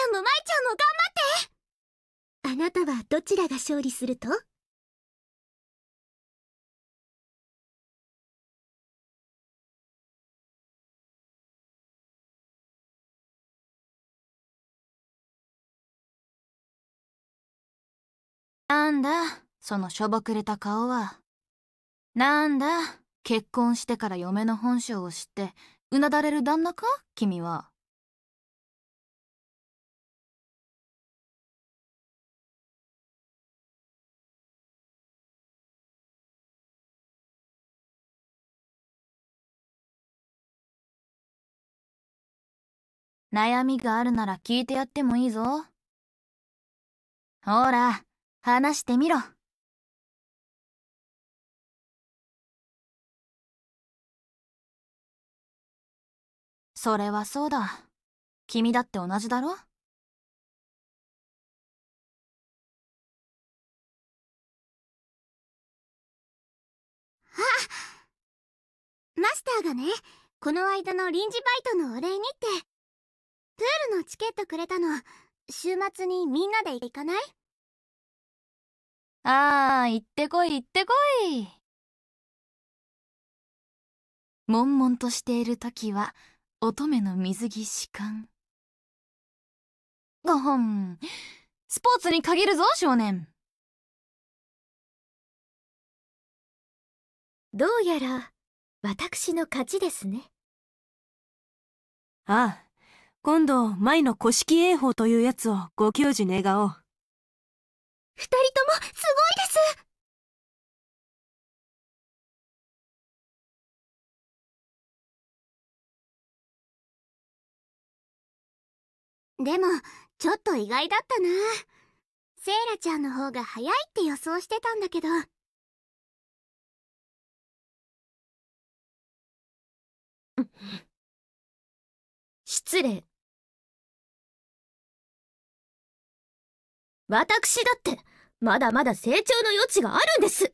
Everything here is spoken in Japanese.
ゃんも舞ちゃんも頑張ってあなたはどちらが勝利するとなんだそのしょぼくれた顔はなんだ結婚してから嫁の本性を知ってうなだれる旦那か君は悩みがあるなら聞いてやってもいいぞ。ほら、話してみろ。それはそうだ。君だって同じだろあマスターがねこの間の臨時バイトのお礼にってプールのチケットくれたの週末にみんなで行かないああ行ってこい行ってこい悶々としている時は乙女の水着士官ごほんスポーツに限るぞ少年どうやら私の勝ちですねああ今度、舞の古式栄法というやつをご教授願おう。二人とも、すごいですでも、ちょっと意外だったな。セイラちゃんの方が早いって予想してたんだけど。失礼。私だって、まだまだ成長の余地があるんです